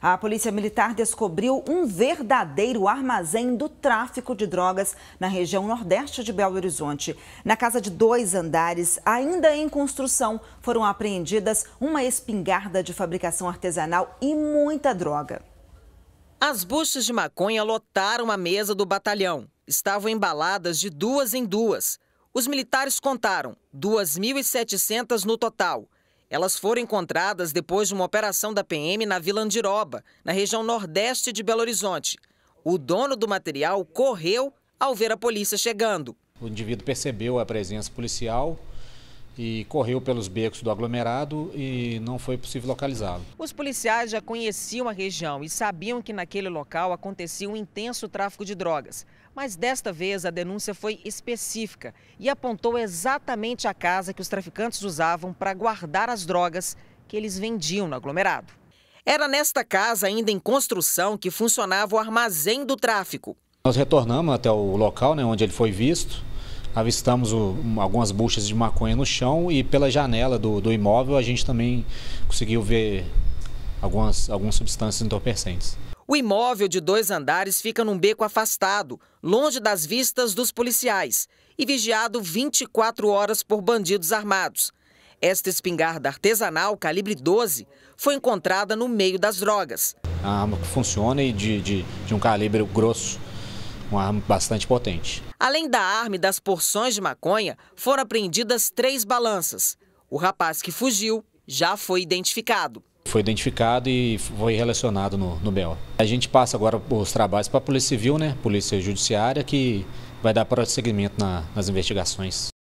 A Polícia Militar descobriu um verdadeiro armazém do tráfico de drogas na região nordeste de Belo Horizonte. Na casa de dois andares, ainda em construção, foram apreendidas uma espingarda de fabricação artesanal e muita droga. As buchas de maconha lotaram a mesa do batalhão. Estavam embaladas de duas em duas. Os militares contaram 2.700 no total elas foram encontradas depois de uma operação da PM na Vila Andiroba, na região nordeste de Belo Horizonte. O dono do material correu ao ver a polícia chegando. O indivíduo percebeu a presença policial, e correu pelos becos do aglomerado e não foi possível localizá-lo. Os policiais já conheciam a região e sabiam que naquele local acontecia um intenso tráfico de drogas. Mas desta vez a denúncia foi específica e apontou exatamente a casa que os traficantes usavam para guardar as drogas que eles vendiam no aglomerado. Era nesta casa, ainda em construção, que funcionava o armazém do tráfico. Nós retornamos até o local né, onde ele foi visto avistamos o, algumas buchas de maconha no chão e pela janela do, do imóvel a gente também conseguiu ver algumas, algumas substâncias entorpecentes. O imóvel de dois andares fica num beco afastado, longe das vistas dos policiais e vigiado 24 horas por bandidos armados. Esta espingarda artesanal, calibre 12, foi encontrada no meio das drogas. A arma que funciona e de, de, de um calibre grosso uma arma bastante potente. Além da arma e das porções de maconha, foram apreendidas três balanças. O rapaz que fugiu já foi identificado. Foi identificado e foi relacionado no, no BEL. A gente passa agora os trabalhos para a Polícia Civil, né? Polícia Judiciária, que vai dar prosseguimento na, nas investigações.